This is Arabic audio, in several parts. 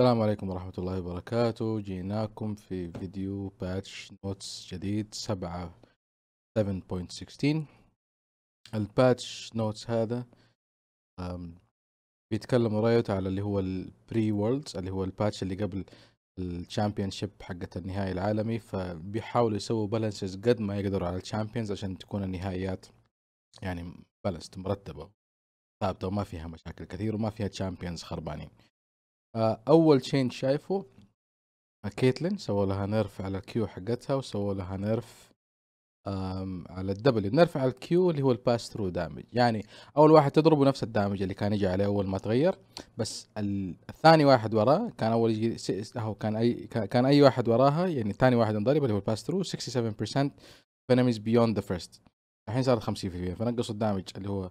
السلام عليكم ورحمة الله وبركاته جيناكم في فيديو باتش نوتس جديد 7 7.16 الباتش نوتس هذا بيتكلم رايوت على اللي هو البري وورلدز اللي هو الباتش اللي قبل الشامبيون شيب حقت النهائي العالمي فبيحاولوا يسووا بالانسز قد ما يقدروا على الشامبيونز عشان تكون النهائيات يعني بالانسد مرتبة ثابتة وما فيها مشاكل كثير وما فيها تشامبيونز خربانين آه، اول تشينج شايفه كيتلين آه، سووا لها نيرف على الكيو حقتها وسووا لها نيرف على الدبل نيرف على الكيو اللي هو الباس ثرو دامج يعني اول واحد تضربه نفس الدامج اللي كان يجي عليه اول ما تغير بس الثاني واحد وراه كان اول يجي هو كان اي كان اي واحد وراها يعني ثاني واحد انضرب اللي هو الباس ثرو 67% فينميز بيوند ذا فيرست الحين صارت 50% فنقصوا الدامج اللي هو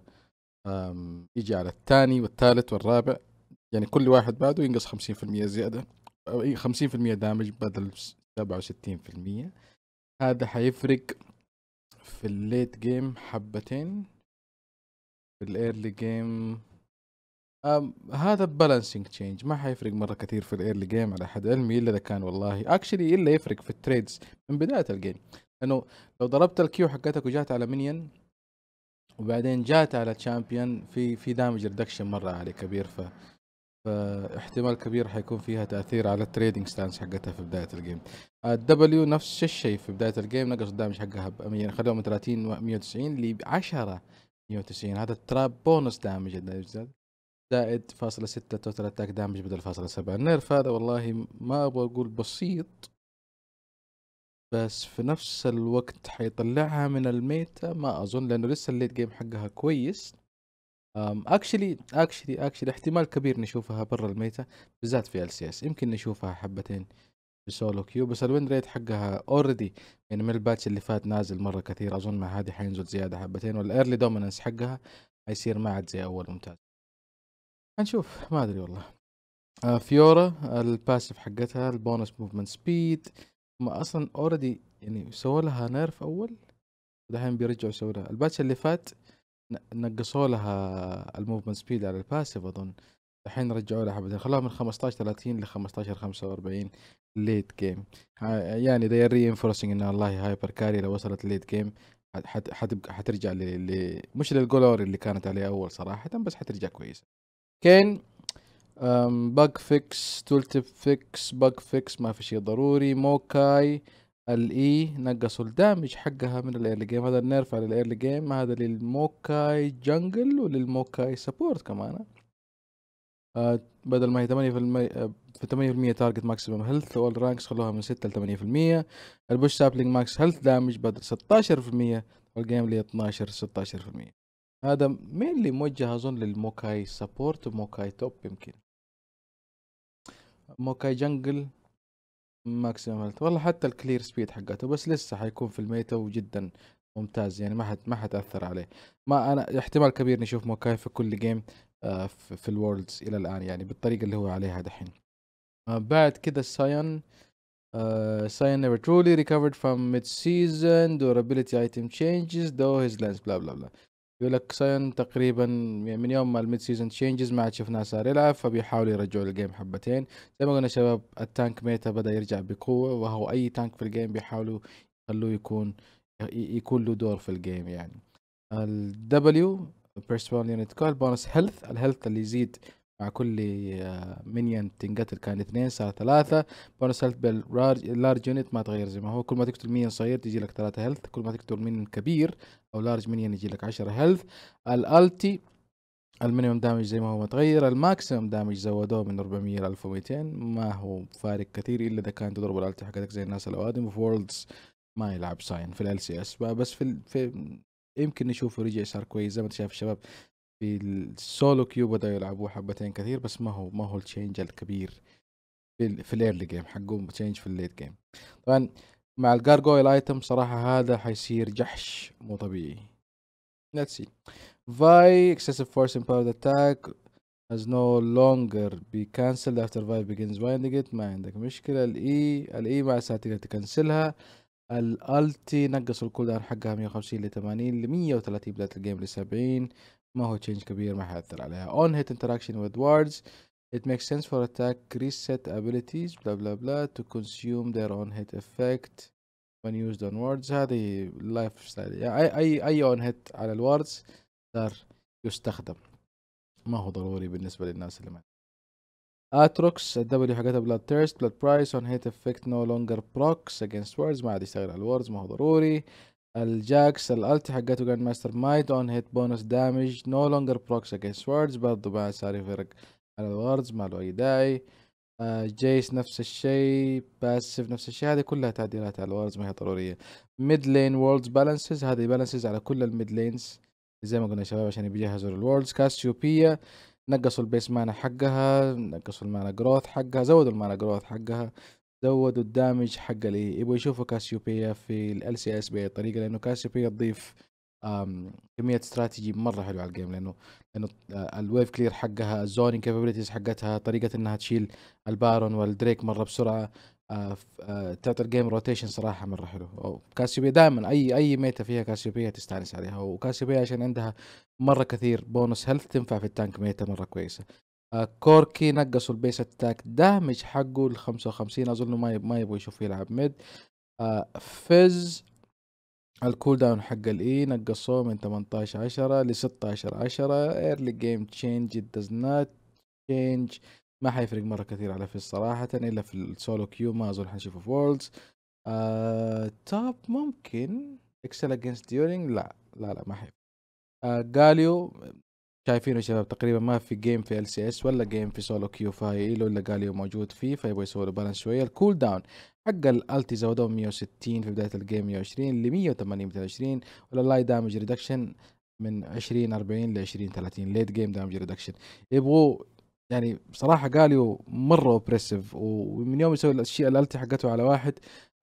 يجي على الثاني والثالث والرابع يعني كل واحد بعده ينقص 50% زياده 50% دامج بدل 67% هذا حيفرق في الليت جيم حبتين في الايرلي جيم هذا بالانسنج تشينج ما حيفرق مره كثير في الايرلي جيم على حد علمي الا اذا كان والله اكشلي الا يفرق في التريدز من بدايه الجيم لانه لو ضربت الكيو حقتك وجات على منيون وبعدين جات على تشامبيون في في دامج ريدكشن مره عالي كبير ف فاحتمال كبير حيكون فيها تاثير على التريدنج ستانس حقتها في بدايه الجيم آه، الدبليو نفس الشيء في بدايه الجيم نقص الدامج حقها ب خلوها من 30 190 ل 10 190 هذا التراب بونس دامج زائد فاصلة ستة توتال اتاك دامج بدل فاصلة سبعة النيرف هذا والله ما ابغى اقول بسيط بس في نفس الوقت حيطلعها من الميتا ما اظن لانه لسه الليت جيم حقها كويس اكشلي اكشلي اكشلي احتمال كبير نشوفها برا الميتا بالذات في ال سي اس يمكن نشوفها حبتين في سولو كيو بس الوين ريت حقها اوريدي يعني من الباتش اللي فات نازل مره كثير اظن مع هذه حينزل زياده حبتين والايرلي دوميننس حقها حيصير ما عاد زي اول ممتاز هنشوف ما ادري والله آه فيورا الباسف حقتها البونس موفمنت سبيد ما اصلا اوريدي يعني سووا لها نيرف اول دحين بيرجعوا يسووا لها الباتش اللي فات نقّصوا لها الموفمنت سبيد على الباسيف أظن، الحين رجعوا لها حبتين خلوها من 15 30 ل15 45 ليت جيم يعني ذا ري انفورسنج إن والله هايبر كاري لو وصلت ليت جيم حتبقى حترجع ل مش للglory اللي كانت عليه أول صراحةً بس حترجع كويسة. كين آمم فيكس تول تيب فيكس bug فيكس ما في شيء ضروري موكاي الاي نقصوا الدامج حقها من الايرلي جيم هذا النيرف على الايرلي جيم هذا للموكاي جنجل وللموكاي سبورت كمان آه بدل ما هي 8% في 8% تارجت ماكسيمم هيلث رانكس خلوها من 6 ل 8% البوش سابلينج ماكس هيلث دامج بدل 16% والجيم لي 12 16% هذا مين اللي موجه اظن للموكاي سبورت وموكاي توب يمكن موكاي جنجل ماكسيمم هيلث والله حتى الكلير سبيد حقته بس لسه حيكون في الميتو وجدا ممتاز يعني ما حد ما حتاثر عليه ما انا احتمال كبير نشوف موكاي في كل جيم آه، في, الوردز الى الان يعني بالطريقه اللي هو عليها دحين آه، بعد كده السايون آه، Uh, Cyan never truly recovered from mid-season durability item changes though his lens blah blah blah يقول لك ساين تقريبا من يوم ما الميد سيزون تشينجز ما عاد شفناه صار يلعب فبيحاولوا يرجعوا الجيم حبتين زي ما قلنا شباب التانك ميتا بدا يرجع بقوه وهو اي تانك في الجيم بيحاولوا يخلوه يكون يكون له دور في الجيم يعني الدبليو بيرسونال يونت كول بونس هيلث الهيلث اللي يزيد مع كل آه، مينيون تنقتل كان اثنين صار ثلاثة بونس هيلث باللارج يونت ما تغير زي ما هو كل ما تقتل مينيون صغير تجي لك ثلاثة هيلث كل ما تقتل مينيون كبير أو لارج مينيون يجي لك عشرة هيلث الالتي المينيمم دامج زي ما هو متغير الماكسيمم دامج زودوه من 400 ل 1200 ما هو فارق كثير الا اذا كان تضرب الالتي حقتك زي الناس الاوادم في وورلدز ما يلعب ساين في ال سي اس بس في, ال... في يمكن نشوفه رجع صار كويس زي ما انت شايف الشباب في السولو كيو بدأوا يلعبوه حبتين كثير بس ما هو ما هو التشينج الكبير في الـ في الايرلي جيم حقهم تشينج في الليت جيم طبعا مع الجارجويل ايتم صراحة هذا حيصير جحش مو طبيعي let's see فاي excessive force empowered attack has no longer be cancelled after فاي begins binding it ما عندك مشكلة الاي e، الاي e مع الساعة تقدر تكنسلها الالتي نقص الكول داون حقها 150 ل 80 ل 130 بداية الجيم ل 70 ما هو change كبير ما حيأثر عليها on hit interaction with wards it makes sense for attack reset abilities بلا بلا بلا to consume their own hit effect when used on wards هذه اللايف ستايل يعني اي اي اي اون هيت على الواردز صار يستخدم ما هو ضروري بالنسبه للناس اللي ما اتروكس الدبليو حقتها بلاد تيرست بلاد برايس اون هيت افكت نو لونجر بروكس اجينست واردز ما عاد يشتغل على الواردز ما هو ضروري الجاكس الالتي حقته جراند ماستر مايت اون هيت بونس دامج نو لونجر بروكس اجينست ووردز برضو بعد صار يفرق على الوردز ما له اي داعي جيس آه، نفس الشيء باسف نفس الشيء هذه كلها تعديلات على الوردز ما هي ضروريه ميد لين ووردز بالانسز هذه بالانسز على كل الميد لينز زي ما قلنا يا شباب عشان يجهزوا للوردز كاسيوبيا نقصوا البيس مانا حقها نقصوا المانا جروث حقها زودوا المانا جروث حقها زودوا الدامج حق اللي يبغوا يشوفوا كاسيوبيا في ال سي اس باي طريقه لانه كاسيوبيا تضيف كميه استراتيجي مره حلوه على الجيم لانه لانه آه، الويف كلير حقها الزونينج كابابيلتيز حقتها طريقه انها تشيل البارون والدريك مره بسرعه آه، آه، تعطي الجيم روتيشن صراحه مره حلو كاسيوبيا دائما اي اي ميتا فيها كاسيوبيا تستانس عليها وكاسيوبيا عشان عندها مره كثير بونس هيلث تنفع في التانك ميتا مره كويسه كوركي نقصوا البيس اتاك دامج حقه ال 55 اظن ما ما يبغى يشوف يلعب ميد آه فيز الكول داون حق الاي e نقصوه من 18 10 ل 16 10 ايرلي جيم تشينج داز نوت تشينج ما حيفرق مره كثير على فيز صراحه الا في السولو كيو ما اظن حنشوفه في وورلدز توب آه، ممكن اكسل اجينست ديورينج لا لا لا ما حيفرق جاليو آه، شايفينه شباب تقريبا ما في جيم في ال سي اس ولا جيم في سولو كيو فهاي ايلو اللي قاليو موجود فيه فيبغى يسوي له بالانس شويه الكول داون حق الالتي زودوه 160 في بدايه الجيم 120 ل 180 220 واللاي دامج ريدكشن من 20 40 ل 20 30 ليت جيم دامج ريدكشن يبغوا يعني بصراحه قاليو مره اوبريسيف ومن يوم يسوي الاشياء الالتي حقته على واحد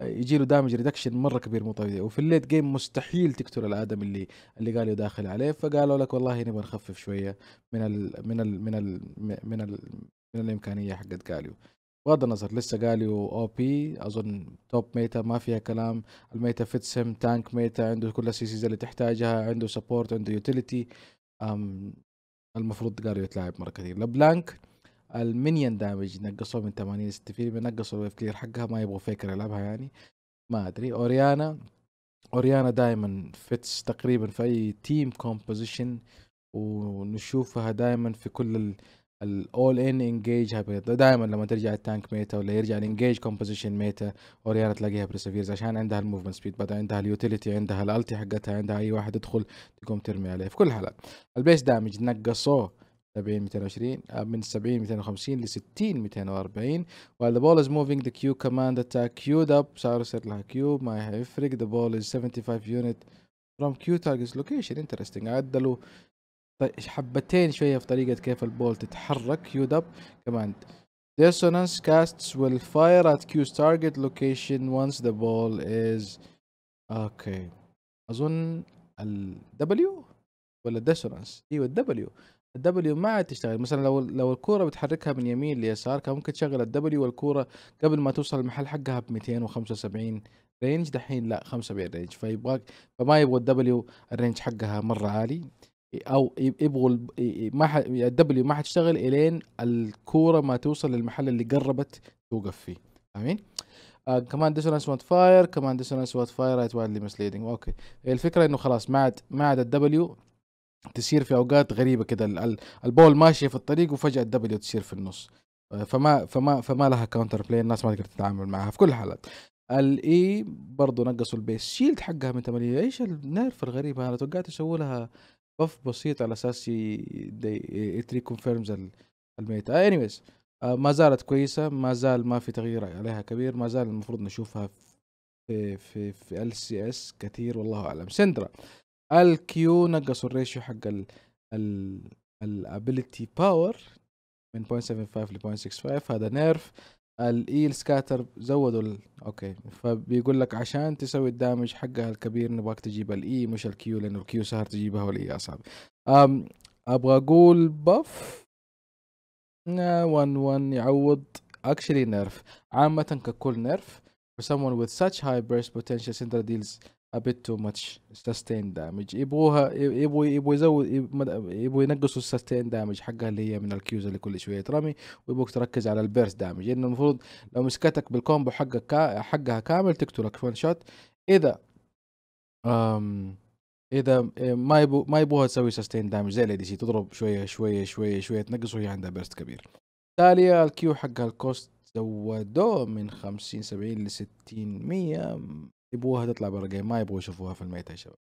يجي له دامج ريدكشن مره كبير مو طبيعي وفي الليت جيم مستحيل تقتل الادم اللي اللي قاليو داخل عليه فقالوا لك والله نبغى نخفف شويه من ال من ال من ال من ال من الامكانيه حقت قاليو بغض النظر لسه قاليو او بي اظن توب ميتا ما فيها كلام الميتا فيتسم تانك ميتا عنده كل السيسيز اللي تحتاجها عنده سبورت عنده يوتيليتي المفروض جاريو يتلاعب مره كثير لبلانك المينيون دامج نقصوه من 80 ل 60% نقصوا الويف كلير حقها ما يبغوا فيكر يلعبها يعني ما ادري اوريانا اوريانا دائما فيتس تقريبا في اي تيم كومبوزيشن ونشوفها دائما في كل الاول ان انجيج دائما لما ترجع التانك ميتا ولا يرجع الانجيج كومبوزيشن ميتا اوريانا تلاقيها بريسيفيرز عشان عندها الموفمنت سبيد بعد عندها اليوتيليتي عندها الالتي حقتها عندها اي واحد يدخل تقوم ترمي عليه في كل الحالات البيس دامج نقصوه 70 220 آه، من 70 250 ل 60 240 while ذا بول از موفينج ذا كيو command اتاك كيود اب صار يصير لها كيو ما يفرق ذا بول از 75 يونت from Q targets location interesting عدلوا طيب، حبتين شوية في طريقة كيف البول تتحرك queued up كمان dissonance casts will fire at Q's target location once the ball is اوكي اظن ال W ولا dissonance ايوه ال W ال W ما عاد تشتغل مثلا لو لو الكورة بتحركها من يمين ليسار كان ممكن تشغل ال W والكورة قبل ما توصل المحل حقها ب 275 رينج دحين لا 75 رينج فيبغاك فما يبغى ال W الرينج حقها مرة عالي او يبغوا ما يعني الدبليو ما حتشتغل الين الكوره ما توصل للمحل اللي قربت توقف فيه امين كمان ديسونانس وات فاير كمان ديسونانس وات فاير رايت وايدلي مسليدنج اوكي الفكره انه خلاص ما عاد ما عاد الدبليو تصير في اوقات غريبه كده البول ماشيه في الطريق وفجاه الدبليو تصير في النص آه، فما فما فما لها كاونتر بلاي الناس ما تقدر تتعامل معها في كل الحالات الاي e برضه نقصوا البيس شيلد حقها من 8 ايش النيرف الغريب هذا توقعت يسووا لها بف بسيط على اساس يتري كونفيرمز الميت انيويز آه، آه، ما زالت كويسه ما زال ما في تغيير عليها كبير ما زال المفروض نشوفها في في في ال سي اس كثير والله اعلم سندرا الكيو نقصوا الريشيو حق ال الابيلتي باور من 0.75 ل 0.65 هذا نيرف الاي سكاتر زودوا ال... اوكي فبيقول لك عشان تسوي الدامج حقها الكبير نبغاك تجيب الاي e، مش الكيو لانه الكيو سهل تجيبها والاي e اصعب أم ابغى اقول بف 1 1 يعوض اكشلي نيرف عامه ككل نيرف for someone with such high burst potential Syndra deals a bit too much sustain damage يبغوها يبغوا يبغوا يزود يبغوا ينقصوا السستين دامج حقها اللي هي من الكيوز اللي كل شويه ترمي ويبغوك تركز على البيرس دامج لانه يعني المفروض لو مسكتك بالكومبو حقك حقها كامل تقتلك فون شوت اذا أم اذا آه، ما يبو ما يبغوها تسوي سستين دامج زي الاي دي سي تضرب شويه شويه شويه شويه تنقص وهي عندها بيرست كبير تاليا الكيو حقها الكوست زودوه من 50 70 ل 60 100 يبغوها تطلع برا جيم ما يبغوا يشوفوها في الميتا يا شباب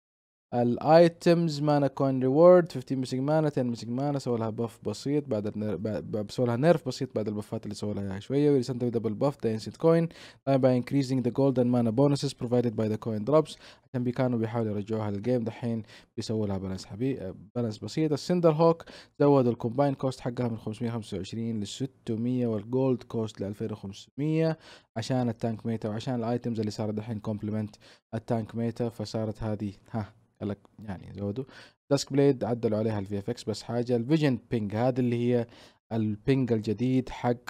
الايتمز مانا كوين ريورد 15 مسج مانا 10 مسج مانا سوى لها باف بسيط بعد النر... سوى لها نيرف بسيط بعد البفات اللي سوى لها شويه ويرسنت دبل باف ذا انسنت كوين باي انكريزنج ذا جولدن مانا بونسز بروفايدد باي ذا كوين دروبس عشان بي كانوا بيحاولوا يرجعوها للجيم دحين بيسووا لها بالانس حبي بالانس بسيط السندر هوك زودوا الكومباين كوست حقها من 525 ل 600 والجولد كوست ل 2500 عشان التانك ميتا وعشان الايتمز اللي صارت دحين كومبلمنت التانك ميتا فصارت هذه ها قال لك يعني زودوا داسك بليد عدلوا عليها الفي اف اكس بس حاجه الفيجن بينج هذا اللي هي البينج الجديد حق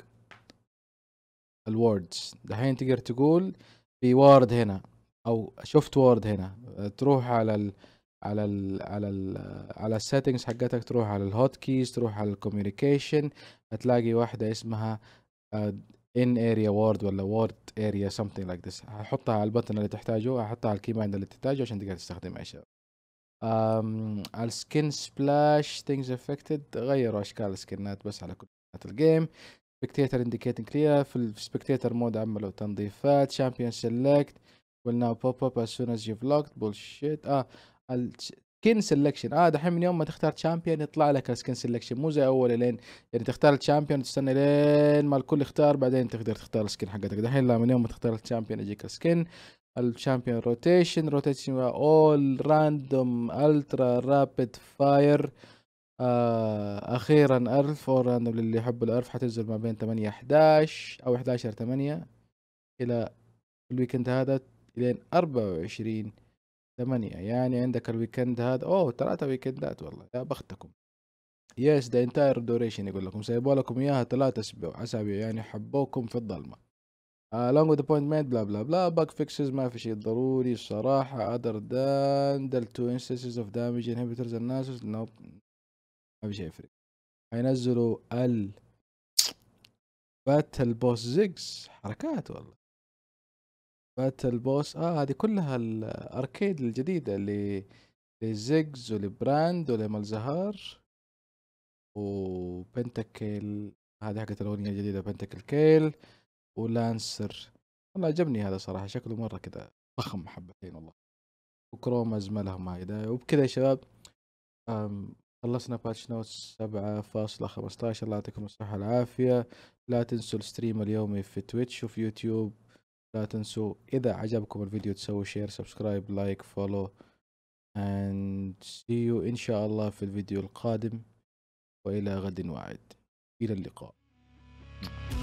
الوردز دحين تقدر تقول في وورد هنا او شفت وورد هنا تروح على ال على الـ على الـ على السيتنجز حقتك تروح على الهوت كيز تروح على الكوميونيكيشن هتلاقي واحده اسمها ان اريا وورد ولا وورد اريا something لايك like ذس هحطها على البتن اللي تحتاجه هحطها على الكيماند اللي تحتاجه عشان تقدر تستخدمها يا شباب أم السكن سبلاش ثينجز افكتد غيروا اشكال السكنات بس على كل الجيم سبكتيتر انديكيتنج كلير في السبكتيتر مود عملوا تنظيفات شامبيون سيلكت will ناو بوب اب از سون از يو فلوكت بولشيت اه السكن سيلكشن اه دحين من يوم ما تختار شامبيون يطلع لك السكن سيلكشن مو زي اول لين يعني تختار الشامبيون تستنى لين ما الكل يختار بعدين تقدر تختار السكن حقتك دحين لا من يوم ما تختار الشامبيون يجيك السكن الشامبيون روتيشن روتيشن اول راندوم الترا رابد فاير آه، اخيرا ارف اول راندوم للي يحب الارف حتنزل ما بين 8 11 او 11 8 الى الويكند هذا لين 24 8 يعني عندك الويكند هذا اوه ثلاثة ويكندات والله يا بختكم يس ذا انتاير دوريشن يقول لكم سايبوا لكم اياها ثلاثة اسابيع اسابيع يعني حبوكم في الظلمه along uh, with appointment بلا بلا بلا bug fixes ما في شيء ضروري الصراحة other than the two instances of damage inhibitors and nasus nope ما في شيء يفرق هينزلوا ال باتل بوس زيجز حركات والله باتل بوس اه هذه كلها الاركيد الجديدة اللي لزيجز ولبراند ولملزهار وبنتكل هذه حقت الاغنية الجديدة بنتكل كيل ولانسر والله عجبني هذا صراحه شكله مره كذا ضخم حبتين والله وكروم ازملها ما وبكذا يا شباب خلصنا باتش نوتس 7.15 الله يعطيكم الصحه والعافيه لا تنسوا الستريم اليومي في تويتش وفي يوتيوب لا تنسوا اذا عجبكم الفيديو تسووا شير سبسكرايب لايك فولو and see you ان شاء الله في الفيديو القادم والى غد واعد الى اللقاء